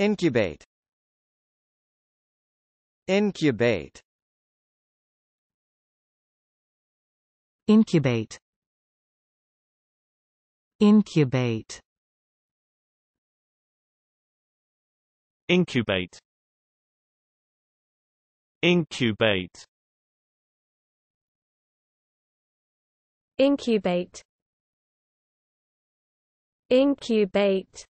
Incubate Incubate Incubate Incubate Incubate Incubate Incubate Incubate